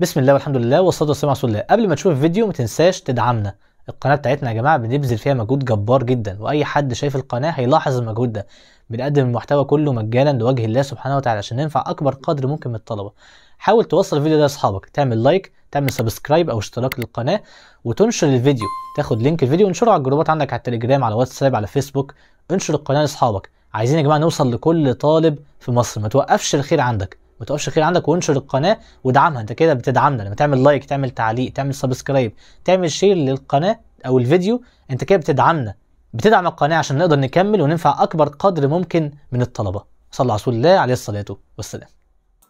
بسم الله والحمد لله والصلاه والسلام على رسول الله قبل ما تشوف الفيديو ما تنساش تدعمنا القناه بتاعتنا يا جماعه بنبذل فيها مجهود جبار جدا واي حد شايف القناه هيلاحظ المجهود ده بنقدم المحتوى كله مجانا لوجه الله سبحانه وتعالى عشان ننفع اكبر قدر ممكن من الطلبه حاول توصل الفيديو ده لاصحابك تعمل لايك تعمل سبسكرايب او اشتراك للقناه وتنشر الفيديو تاخد لينك الفيديو وانشره على الجروبات عندك على التليجرام على واتساب على فيسبوك انشر القناه لاصحابك عايزين يا جماعه نوصل لكل طالب في مصر ما توقفش الخير عندك ما تقفش خير عندك وانشر القناه وادعمها انت كده بتدعمنا لما تعمل لايك تعمل تعليق تعمل سبسكرايب تعمل شير للقناه او الفيديو انت كده بتدعمنا بتدعم القناه عشان نقدر نكمل وننفع اكبر قدر ممكن من الطلبه صلى على رسول الله عليه الصلاه والسلام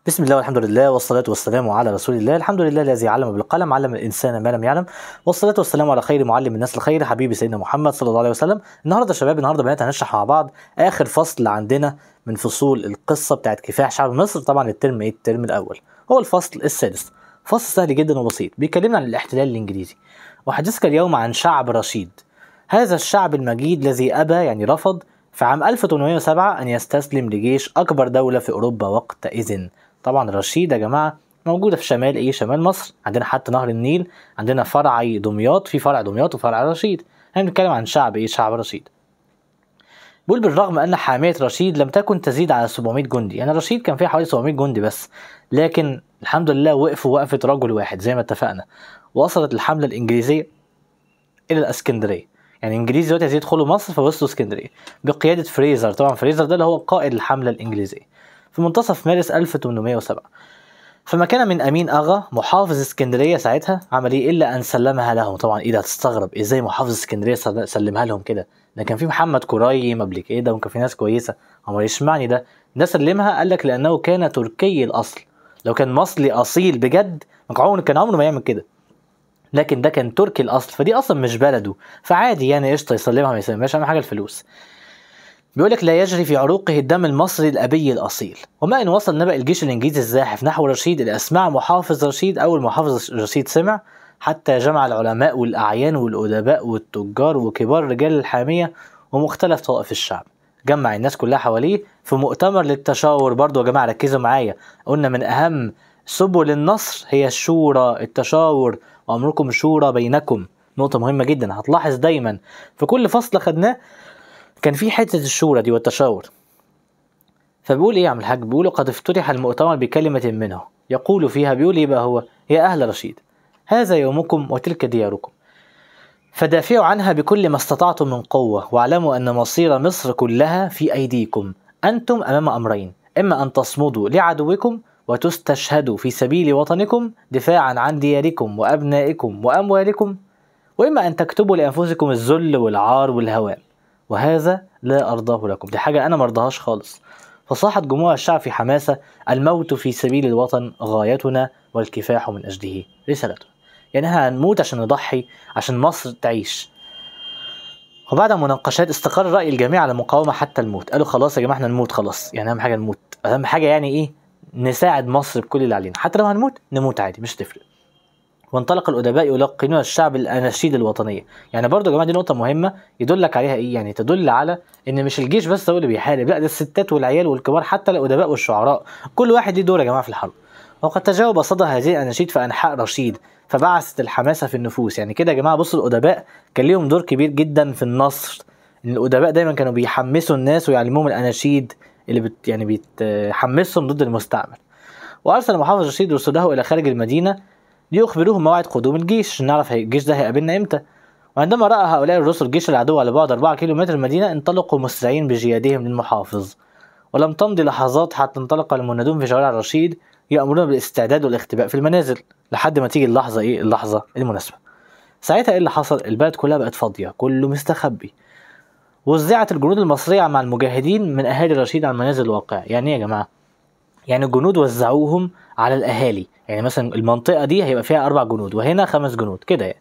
بسم الله والحمد لله والصلاة والسلام على رسول الله الحمد لله الذي علم بالقلم علم الإنسان ما لم يعلم والصلاة والسلام على خير معلم الناس الخير حبيبي سيدنا محمد صلى الله عليه وسلم النهاردة يا شباب النهاردة بنات هنشرح مع بعض آخر فصل عندنا من فصول القصة بتاعت كفاح شعب مصر طبعا الترم ايه الترم الأول هو الفصل السادس فصل سهل جدا وبسيط بيكلمنا عن الاحتلال الإنجليزي وحديثك اليوم عن شعب رشيد هذا الشعب المجيد الذي أبى يعني رفض في عام 1807 أن يستسلم لجيش أكبر دولة في أوروبا وقتئذ طبعا رشيد يا جماعة موجودة في شمال إيه شمال مصر عندنا حتى نهر النيل عندنا فرعي دمياط في فرع دمياط وفرع رشيد هنتكلم عن شعب إيه شعب رشيد بيقول بالرغم أن حامية رشيد لم تكن تزيد على 700 جندي يعني رشيد كان فيها حوالي 700 جندي بس لكن الحمد لله وقفوا وقفة رجل واحد زي ما اتفقنا وصلت الحملة الإنجليزية إلى الإسكندرية يعني الانجليز دلوقتي عايزين يدخلوا مصر فوصلوا اسكندريه بقياده فريزر طبعا فريزر ده اللي هو قائد الحمله الانجليزيه في منتصف مارس 1807 فما كان من امين اغا محافظ اسكندريه ساعتها عمل ايه الا ان سلمها لهم طبعا ايه ده هتستغرب ازاي محافظ اسكندريه سلمها لهم كده ده كان في محمد كريم قبل كده وكان في ناس كويسه عمر معنى ده ده سلمها قال لك لانه كان تركي الاصل لو كان مصري اصيل بجد كان عمره ما يعمل كده لكن ده كان تركي الاصل فدي اصلا مش بلده فعادي يعني قشطه يسلمها ما يسلمهاش اهم حاجه الفلوس بيقول لك لا يجري في عروقه الدم المصري الابي الاصيل وما ان وصل نبأ الجيش الانجليزي الزاحف نحو رشيد الى اسماع محافظ رشيد او المحافظ رشيد سمع حتى جمع العلماء والاعيان والادباء والتجار وكبار رجال الحاميه ومختلف طوائف الشعب جمع الناس كلها حواليه في مؤتمر للتشاور برضه يا جماعه ركزوا معايا قلنا من اهم سبل النصر هي الشورى التشاور وامركم شورى بينكم نقطة مهمة جدا هتلاحظ دايما في كل فصل خدناه كان في حتة الشورى دي والتشاور فبيقول ايه يا عم الحاج بيقول قد افتتح المؤتمر بكلمة منه يقول فيها بيقول ايه بقى هو يا أهل رشيد هذا يومكم وتلك دياركم فدافعوا عنها بكل ما استطعتم من قوة واعلموا أن مصير مصر كلها في أيديكم أنتم أمام أمرين إما أن تصمدوا لعدوكم وتستشهدوا في سبيل وطنكم دفاعا عن دياركم وأبنائكم وأموالكم وإما أن تكتبوا لأنفسكم الذل والعار والهوان وهذا لا أرضاه لكم دي حاجة أنا مرضهاش خالص فصاحت جموع الشعب في حماسة الموت في سبيل الوطن غايتنا والكفاح من أجله رسالتنا يعني احنا هنموت عشان نضحي عشان مصر تعيش وبعد مناقشات استقر رأي الجميع على المقاومة حتى الموت قالوا خلاص يا جماعة احنا نموت خلاص يعني أهم حاجة نموت أهم حاجة يعني إيه نساعد مصر بكل اللي علينا حتى لو هنموت نموت عادي مش تفرق وانطلق الادباء يلقنون الشعب الاناشيد الوطنيه يعني برضو يا جماعه دي نقطه مهمه يدلك عليها ايه يعني تدل على ان مش الجيش بس هو اللي بيحارب لا ده الستات والعيال والكبار حتى الادباء والشعراء كل واحد ليه دور يا جماعه في الحرب وقد تجاوب صدى هذه الاناشيد في انحاء رشيد فبعثت الحماسه في النفوس يعني كده يا جماعه بصوا الادباء كان ليهم دور كبير جدا في النصر ان الادباء دايما كانوا بيحمسوا الناس ويعلموهم الاناشيد اللي بت يعني بتحمسهم ضد المستعمر وارسل محافظ رشيد رسله الى خارج المدينه ليخبروه موعد قدوم الجيش عشان نعرف الجيش ده هيقابلنا امتى وعندما رأى هؤلاء الرسل جيش العدو على بعد 4 كيلومتر المدينة انطلقوا مسرعين بجيادهم للمحافظ ولم تمضي لحظات حتى انطلق المنادون في شوارع الرشيد يأمرون بالاستعداد والاختباء في المنازل لحد ما تيجي اللحظة إيه اللحظة المناسبة ساعتها إيه اللي حصل البلد كلها بقت فاضية كله مستخبي وزعت الجنود المصرية مع المجاهدين من أهالي الرشيد على المنازل الواقعة يعني إيه يا جماعة يعني الجنود وزعوهم على الاهالي يعني مثلا المنطقه دي هيبقى فيها اربع جنود وهنا خمس جنود كده يعني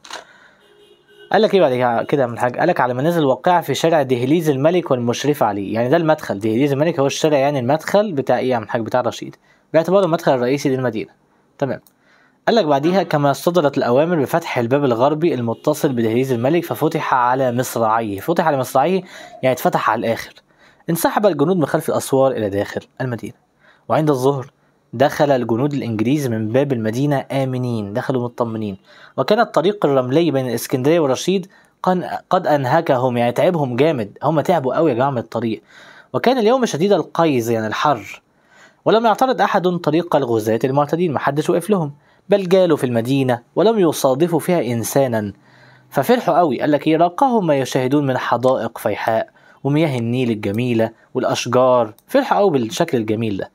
قال لك ايه بعد كده من حاجه قال لك على منازل واقعه في شارع دهليز الملك والمشرف عليه يعني ده المدخل دهليز الملك هو الشارع يعني المدخل بتاع ايه يا عم حاج بتاع رشيد باعتباره المدخل الرئيسي للمدينه تمام قال لك بعديها كما صدرت الأوامر بفتح الباب الغربي المتصل بدهليز الملك ففتح على مصراعيه فتح على مصراعيه يعني اتفتح على الآخر انسحب الجنود من خلف الأسوار إلى داخل المدينة وعند الظهر دخل الجنود الإنجليز من باب المدينة آمنين دخلوا مطمنين وكان الطريق الرملي بين الإسكندرية ورشيد قد أنهكهم يعني تعبهم جامد هم تعبوا قوي يا جماعة من الطريق وكان اليوم شديد القيز يعني الحر ولم يعترض أحد طريق الغزاة المعتدين محدش وقف لهم بل جالوا في المدينة ولم يصادفوا فيها إنسانا ففرحوا قوي قال لك يراقهم إيه، ما يشاهدون من حدائق فيحاء ومياه النيل الجميلة والأشجار فرحوا قوي بالشكل الجميل ده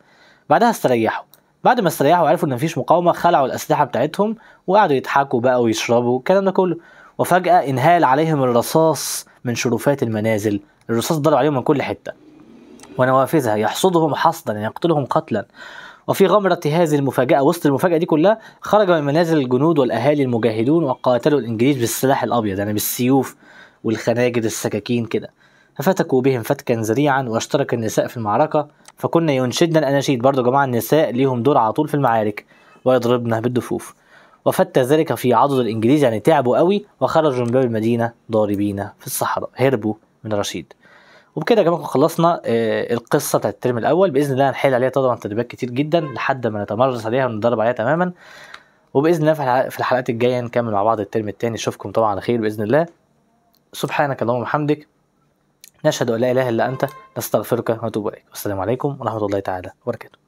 بعدها استريحوا بعد ما استريحوا وعرفوا ان مفيش مقاومه خلعوا الاسلحه بتاعتهم وقعدوا يضحكوا بقى ويشربوا الكلام ده كله وفجاه انهال عليهم الرصاص من شرفات المنازل الرصاص ضرب عليهم من كل حته ونوافذها يحصدهم حصدا يقتلهم قتلا وفي غمرة هذه المفاجأة وسط المفاجأة دي كلها خرج من منازل الجنود والأهالي المجاهدون وقاتلوا الإنجليز بالسلاح الأبيض يعني بالسيوف والخناجر السكاكين كده ففتكوا بهم فتكا ذريعا واشترك النساء في المعركة فكنا ينشدن الأناشيد برضه جماعة النساء ليهم دور على طول في المعارك ويضربنا بالدفوف وفت ذلك في عضد الإنجليز يعني تعبوا قوي وخرجوا من باب المدينة ضاربين في الصحراء هربوا من رشيد وبكده يا جماعه خلصنا آه، القصه بتاعت الترم الاول باذن الله هنحل عليها طبعا تدريبات كتير جدا لحد ما نتمرس عليها ونتدرب عليها تماما وباذن الله في الحلقات الجايه نكمل مع بعض الترم الثاني اشوفكم طبعا على خير باذن الله سبحانك اللهم وبحمدك نشهد أن لا إله إلا أنت نستغفرك ونتوب إليك والسلام عليكم ورحمة الله تعالى وبركاته